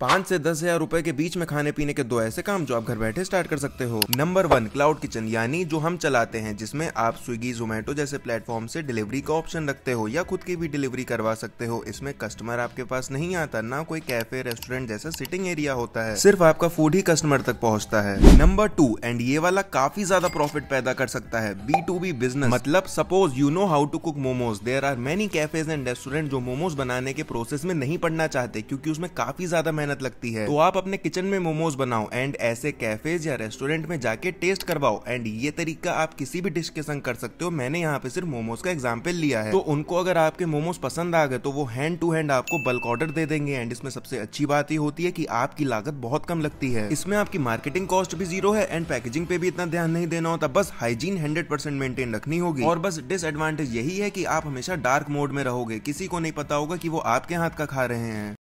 पाँच से दस हजार रुपए के बीच में खाने पीने के दो ऐसे काम जो आप घर बैठे स्टार्ट कर सकते हो नंबर वन क्लाउड किचन यानी जो हम चलाते हैं जिसमें आप स्विगी जोमेटो जैसे प्लेटफॉर्म से डिलीवरी का ऑप्शन रखते हो या खुद की भी डिलीवरी करवा सकते हो इसमें कस्टमर आपके पास नहीं आता ना कोई कैफे रेस्टोरेंट जैसा सिटिंग एरिया होता है सिर्फ आपका फूड ही कस्टमर तक पहुँचता है नंबर टू एंड ये वाला काफी ज्यादा प्रॉफिट पैदा कर सकता है बी टू बी बिजनेस मतलब suppose you know how to cook momos there are many cafes and restaurant जो मोमोज बनाने के प्रोसेस में नहीं पड़ना चाहते क्योंकि उसमें काफी ज्यादा मेहनत लगती है तो आप अपने किचन में मोमोज बनाओ एंड ऐसे कैफेज या रेस्टोरेंट में जाके टेस्ट करवाओ एंड ये तरीका आप किसी भी डिश के संग कर सकते हो मैंने यहाँ पे सिर्फ मोमोज का एग्जाम्पल लिया है तो उनको अगर आपके मोमोज पसंद आ गए तो वो हैंड टू हैंड आपको बल्क ऑर्डर दे देंगे एंड इसमें सबसे अच्छी बात ये होती है की आपकी लागत बहुत कम लगती है इसमें आपकी मार्केटिंग कॉस्ट भी जीरो है एंड पैकेजिंग पे भी इतना ध्यान नहीं देना होता बस हाइजीन हंड्रेड परसेंट मेंटेन रखनी होगी और बस डिसएडवांटेज यही है की आप हमेशा डार्क मोड में रहोगे किसी को नहीं पता होगा की वो आपके हाथ का खा रहे हैं